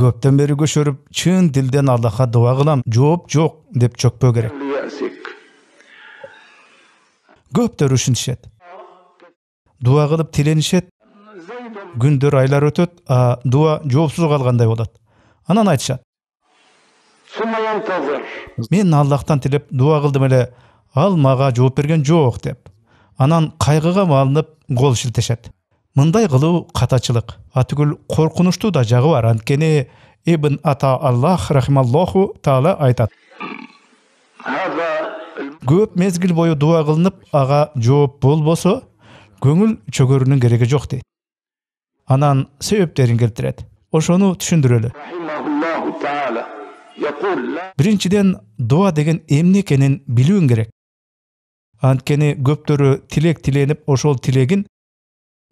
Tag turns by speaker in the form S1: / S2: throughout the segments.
S1: көптөн бери көшөрүп чын дилден аллахка дуба кылам жооп жок деп чөкпөө керек көптөр ушинтишет дуба кылып тиленишет күндөр айлар өтөт а дуба жоопсуз калгандай болот анан айтышат мен аллахтан тилеп дуба кылдым эле ал мага жооп берген жок деп анан кайгыга малынып кол шилтешет мындай кылуу катачылык атүгүл коркунучтуу да жагы бар анткени ибн ата аллах Рахималлаху» таала айтат көп мезгил бойы дуа кылынып ага жооп болбосо көңүл чөгөрүүнүн кереги жоқ дейт анан себептерин келтирет ошону түшүндүрөлү биринчиден дуа деген эмне экенин билүүң керек анткени көптөрү тилек тиленип ошол тилегин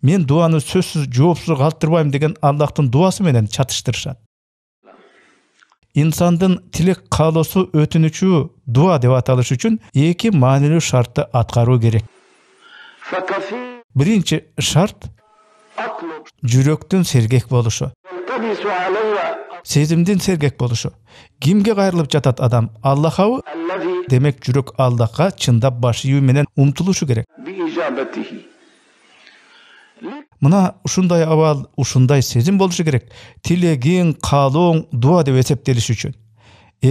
S1: мен дуаны сөзсіз жоопсуз қалтырбаймын деген аллахтың менен чатыштырышады инсандын тилек каалоосу өтүнүчү дуа деп аталыш үчүн эки маанилүү шартты аткаруу керек биринчи шарт жүрөктүн сергек болушу сезимдин сергек болушу кимге кайрылып жатат адам аллахабы демек жүрөк аллахка чындап баш ийүү менен умтулушу керек мына ушундай абал ушундай сезим болушу керек тилегиң каалооң дуба деп эсептелиш үчүн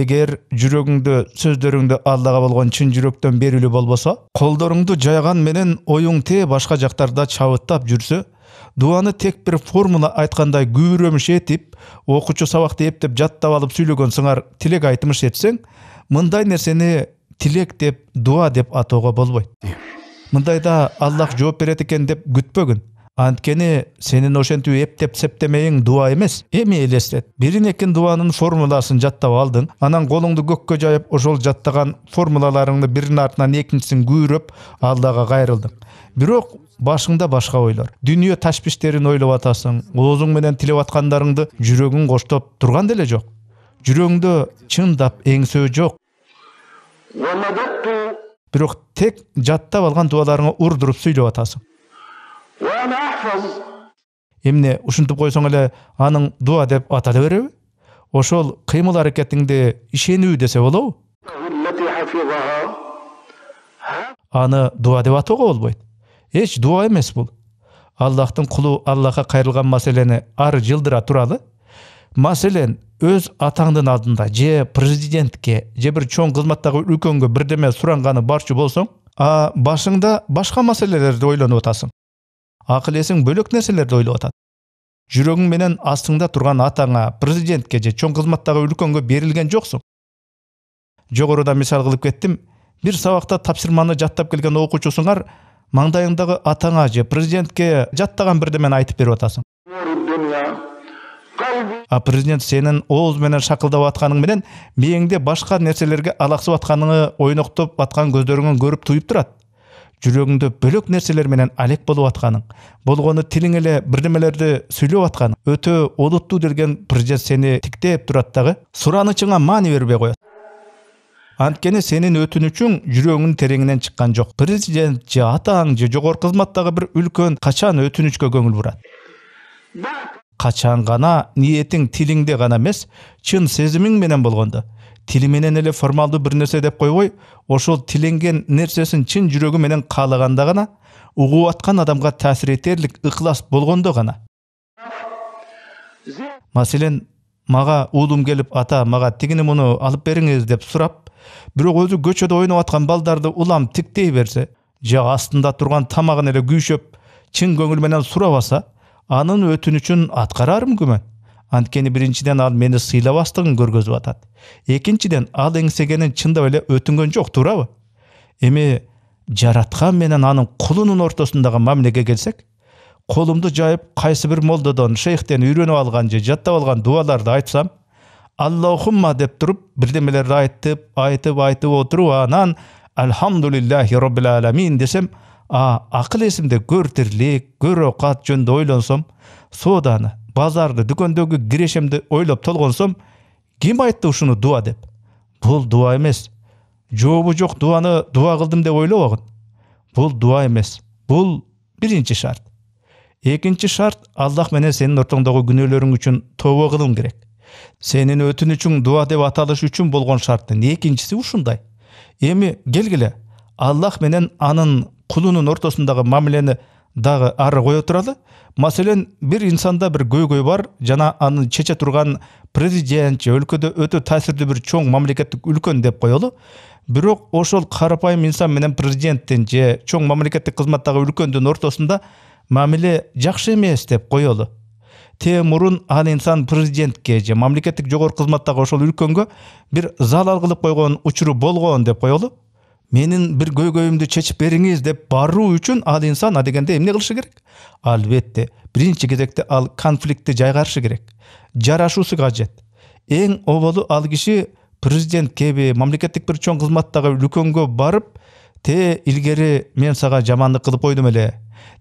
S1: эгер жүрөгүңдө сөздөрүңдө аллага болгон чын жүрөктөн берилүү болбосо колдоруңду жайган менен оюң те башка жактарда чабыттап жүрсө дубаны тек бир формула айткандай күбүрөмүш этип окуучу сабакты эптеп жаттап алып сүйлөгөн сыңар тилек айтымыш этсең мындай нерсени тилек деп дуба деп атоого болбойт мындайда аллах жооп берет экен деп күтпөгүн анткени сенин ошентип эптеп септемейін дуа эмес эми элестет экин дубанын формуласын жаттап алдың анан колуңду көккө жайып ошол жаттаган формулаларыңды биринин артынан экинчисин күүрөп аллага кайрылдың бирок башыңда башка ойлор Дүние ташпиштерин ойлоп атасың оозуң менен тилеп аткандарыңды жүрөгүң коштоп турган деле жок жүрөгүңдө чындап эңсөө жок бирок тек жаттап алган дубаларыңа урдуруп сүйлөп атасың эмне ушинтип койсоң эле аның дуа деп атала береби ошол кыймыл аракетиңди ишенүү десе болобу аны дуа деп атоого болбойт эч дуа эмес бул аллахтын кулу аллахка кайрылган маселени ары жылдыра туралы маселен өз атаңдын алдында же президентке же бир чоң кызматтагы үлкөнгө бирдеме суранганы барчу болсоң а башыңда башка маселелерди ойлонуп атасың ақыл есің бөлек нәрселерді ойлап атады жүрегің менен астыңда тұрған атаңа президентке же чоң кызматтагы үлкөнгө берилген жоксуң жогоруда мисал кылып кеттим бир сабакта тапшырманы жаттап келген окуучусуңар маңдайыңдагы атаңа же президентке жаттаган бирдемени айтып берип атасың а президент сенин ооз менен шакылдап атканың менен мээңде башка нерселерге алаксып атканыңы ойноктоп аткан көздөрүңөн көрүп туюп турат жүрегіңді бөлек нәрселерменен алек болуп атканың болгону тилиң эле бирдемелерди сүйлөп атқан өтө олуттуу деген президент сені тіктеп турат дагы суранычыңа маани бербей коет анткени сенин өтүнүчүң жүрөгүңдүн тереңинен чыккан жоқ. президент же атаң же жогорку кызматтагы бир үлкөн качан өтүнүчкө көңүл бурат қачан ғана ниетің тіліңде ғана емес чын сезімің менен болгондо тили менен эле формалдуу бир нерсе деп койбой ошол тиленген нерсесин чын жүрөгү менен каалаганда гана угуп аткан адамга таасир этерлик ыкылас болгондо гана маселен мага уулум келип ата мага тигини муну алып бериңиз деп сурап бирок өзү көчөдө ойноп аткан балдарды улам тиктей берсе же астында турган тамагын эле күйшөп чын көңүл менен сурабаса анын өтүнүчүн аткарарым күмөн анткени биринчиден ал мени сыйлабастыгын көргөзүп атат экинчиден ал эңсегенин чындап эле өтүнгөн жок туурабы эми жараткан менен анын кулунун ортосундагы мамилеге келсек колумду жайып кайсы бир молдодон шейхтен үйрөнүп алган же жаттап алган дубаларды айтсам аллахумма деп туруп бирдемелерди айтып айтып айтып отуруп анан альхамдулиллахи роббил аламин десем а акыл эсимде көр тирилик көр оокат жөнүндө ойлонсом сооданы базарды дүкөндөгү кирешемди ойлоп толгонсом ким айтты ушуну дуба деп бул дуба эмес жообу жок дубаны дуба кылдым деп ойлобогун бул дуба эмес бул биринчи шарт экинчи шарт аллах менен сенин ортоңдогу күнөөлөрүң үчүн тообо кылууң керек сенин өтүнүчүң дуба деп аталыш үчүн болгон шарттын экинчиси ушундай эми келгиле аллах менен анын құлынның ортасындағы мәмілені дағы ары қоя тұрады мәселен бір инсанда бір көйгөй бар жана аны чече тұрған президент же өлкөдө өтө таасирдүү бир чоң мамлекеттик үлкөн деп коелу бирок ошол карапайым инсан менен президенттин же чоң мамлекеттик кызматтагы үлкөндүн ортосунда мамиле жакшы эмес деп коелу тээ мурун ал инсан президентке же мамлекеттик жогорку кызматтагы ошол үлкөнгө бир залал кылып койгон учуру болгон деп коелу менин бир көйгөйүмдү чечип бериңиз деп баруу үчүн ал инсан адегенде эмне кылышы керек албетте биринчи кезекте ал конфликтти жайгарышы керек жарашуусу кажет эң оболу ал киши президенткеби мамлекеттик бир чоң кызматтагы дүкөнгө барып те илгери мен сага жамандык кылып койдум эле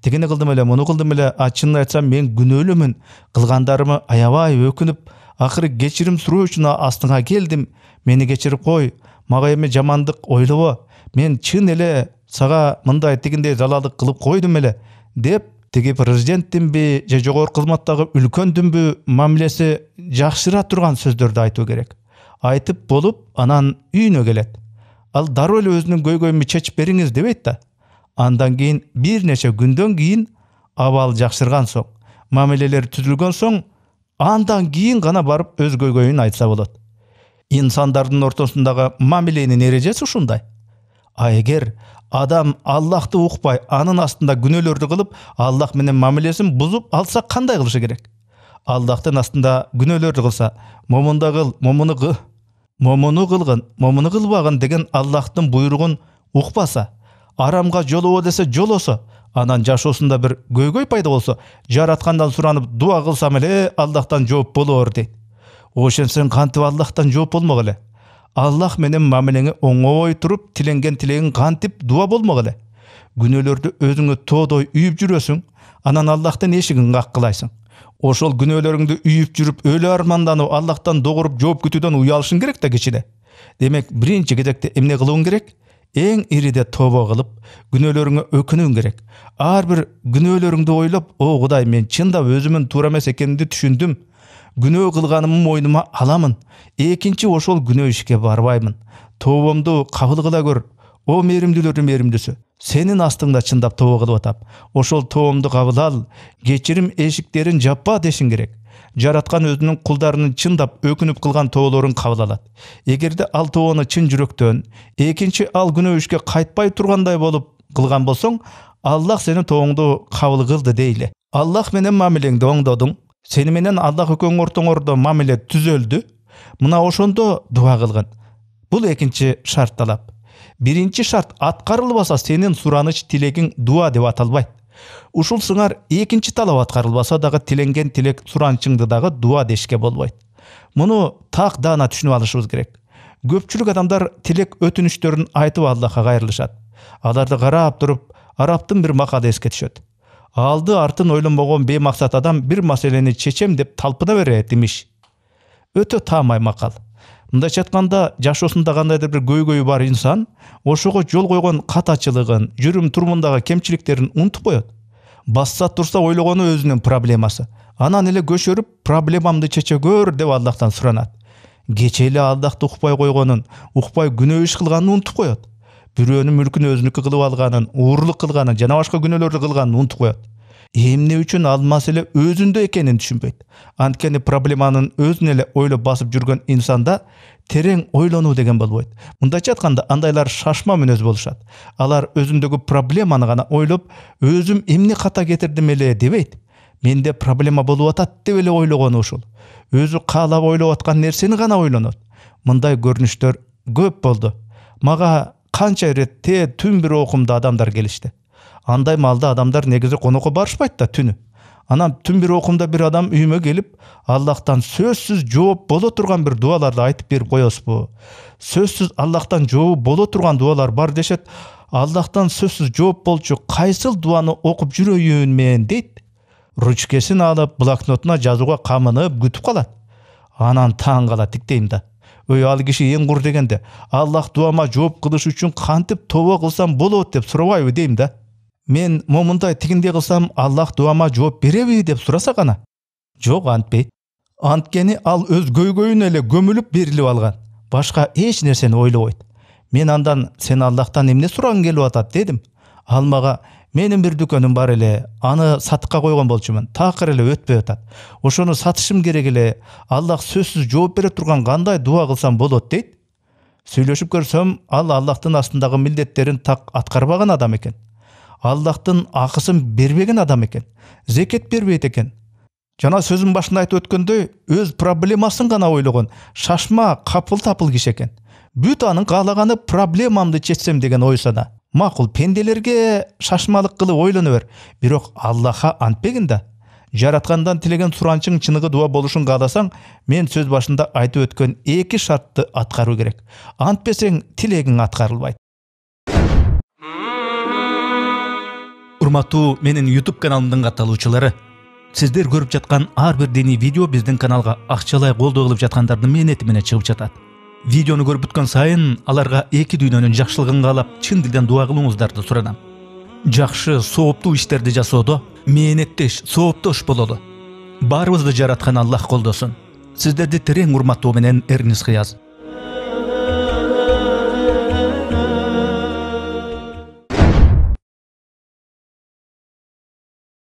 S1: тигини кылдым эле муну кылдым эле а чынын айтсам мен күнөөлүмүн кылгандарыма аябай өкүнүп акыры кечирим суроо үчүн астыңа келдим мени кечирип кой мага эми жамандык ойлобо мен чын эле сага мындай тигиндей залалдык кылып койдум эле деп тиги президенттинби же жогорку кызматтагы үлкөндүнбү мамилеси жакшыра турган сөздөрдү айтуу керек айтып болуп анан үйүнө келет ал дароо эле өзүнүн көйгөйүмдү чечип бериңиз дебейт да андан кийин бир нече күндөн кийин абал жакшырган соң мамилелер түзүлгөн соң андан кийин гана барып өз көйгөйүн айтса болот инсандардын ортосундагы мамиленин эрежеси ушундай а егер адам аллахты ұқпай анын астында күнөөлөрдү кылып аллах менен мамилесин бузуп алса кандай кылышы керек аллахтын астында күнөөлөрдү кылса момунда кыл Момуну кы момуну қылғын момуну қылбағын деген аллахтын буйругун укпаса арамға жолобо десе жолосо анан жашоосунда бир көйгөй пайда болсо жараткандан суранып дуа кылсам эле аллахтан жооп болор дейт ошентсең кантип аллахтан жооп болмок эле аллах менен мамилеңе оңой туруп тиленген тилегин кантип дуа эле күнөөлөрдү өзүңө тоодой үйүп жүрөсүң анан аллахтын эшигин каккылайсың ошол күнөөлөрүңдү үйүп жүрүп өлө арманданып аллахтан догоруп жооп күтүүдөн уялышың керек да кичине демек биринчи кезекте эмне кылууң керек эң ириде тообо кылып күнөөлөрүңө өкүнүүң керек ар бир күнөөлөрүңдү ойлоп о кудай мен чындап өзүмүн туура эмес экенимди түшүндүм күнөө кылганымды мойнума аламын экинчи ошол күнөө ишке барбаймын тообомду кабыл кыла көр о мээримдүүлөрдүн мээримдүүсү сенин астыңда чындап тобо кылып атам ошол тоомду кабыл ал кечирим эшиктерин жаппа дешиң керек жараткан өзүнүн кулдарынын чындап өкүнүп кылган тоолорун кабыл алат эгерде ал тобону чын жүрөктөн экинчи ал күнөө ишке кайтпай тургандай болуп кылган болсоң аллах сенин тобоңду кабыл кылды дейли аллах менен мамилеңди оңдодуң сени менен аллах экөөң ортоңордо мамиле түзөлдү мына ошондо дуба кылгын бул экинчи шарт талап биринчи шарт аткарылбаса сенин сураныч тилегиң дуба деп аталбайт ушул сыңар экинчи талап аткарылбаса дагы тиленген тилек суранычыңды дагы дуба дешке болбойт муну так даана түшүнүп алышыбыз керек көпчүлүк адамдар тилек өтүнүчтөрүн айтып аллахка кайрылышат аларды карап туруп арабтын бир макалы эске түшөт алды артын ойлонбогон беймаксат адам бир маселени чечем деп талпына берет имиш өтө таамай макал мындайча айтканда жашоосунда кандайдыр бир көйгөйү бар инсан ошого жол койгон катачылыгын жүрүм турумундагы кемчиликтерин унутуп коет басса турса ойлогону өзүнүн проблемасы анан эле көчөрүп проблемамды чече көр деп аллахтан суранат кечээ эле аллахты укпай койгонун укпай күнөө иш кылганын унутуп коет бирөөнүн мүлкүн өзүнүкү кылып алганын уурулук кылганын жана башка күнөөлөрдү кылганын унутуп коет эмне үчүн ал маселе өзүндө экенин түшүнбөйт анткени проблеманын өзүн эле ойлоп басып жүргөн инсанда терең ойлонуу деген болбойт мындайча айтканда андайлар шашма мүнөз болушат алар өзүндөгү проблеманы гана ойлоп өзүм эмне ката кетирдим эле дебейт менде проблема болуп атат деп эле ойлогону ушул өзү каалап ойлоп аткан нерсени гана ойлонот мындай көрүнүштөр көп болду мага қанша ретте түн бір оқымда адамдар келишти андай маалда адамдар негизи конокко барышпайт да түнү анан түн бир оқымда бир адам үйүмө келіп, аллахтан сөзсүз жооп боло турган бир дубаларды айтып берип коесузбу сөзсүз аллахтан жооп боло турган дуалар бар дешет аллахтан сөзсүз жооп болчу қайсыл дуаны оқып жүрөйүн мен дейт ручкесин алып блокнотуна жазууга камынып күтүп калат анан таң қала тиктейм да ал киши эң құр дегенде аллах дуама жооп кылыш үчүн кантип тобо кылсам болот деп сурабайбы дейм да мен момундай тигиндей кылсам аллах дуама жооп береби деп сураса гана жок антпейт анткени ал өз көйгөйүнө эле көмүлүп берилип алган башка эч нерсени ойлобойт мен андан сен аллахтан эмне сурагың келип атат дедим ал мага менин бир дүкөнүм бар эле аны сатыкка койгон болчумун такыр эле өтпөй атат ошону сатышым керек эле аллах сөзсүз жооп бере турган кандай дуа кылсам болот дейт сүйлөшүп көрсөм ал аллахтын астындагы милдеттерин так аткарбаган адам экен аллахтын акысын бербеген адам экен зекет бербейт экен жана сөзүн башында айтып өткөндөй өз проблемасын гана ойлогон шашма капыл тапыл киши экен бүт анын каалаганы проблемамды чечсем деген ой сана мақұл пенделерге шашмалық қылып бер бирок аллаха антпегин да жаратқандан тілеген сұранышың чыныгы дуа болушун қаласаң, мен сөз башында айтып өткен эки шартты атқару керек антпесең тилегиң аткарылбайт урматтуу менин youtube каналымдын катталуучулары сиздер көрүп жаткан ар бир диний видео біздің каналға акчалай колдоо кылып жаткандардын мээнети менен чыгып жатат видеону көрүп бүткөн сайын аларга эки дүйнөнүн жакшылыгын каалап чын дилден дуа кылууңуздарды суранам жакшы сооптуу иштерди жасоодо мээнеттеш сооптош бололу баарыбызды жараткан аллах колдосун сиздерди терең урматтоо менен эрниз кыяз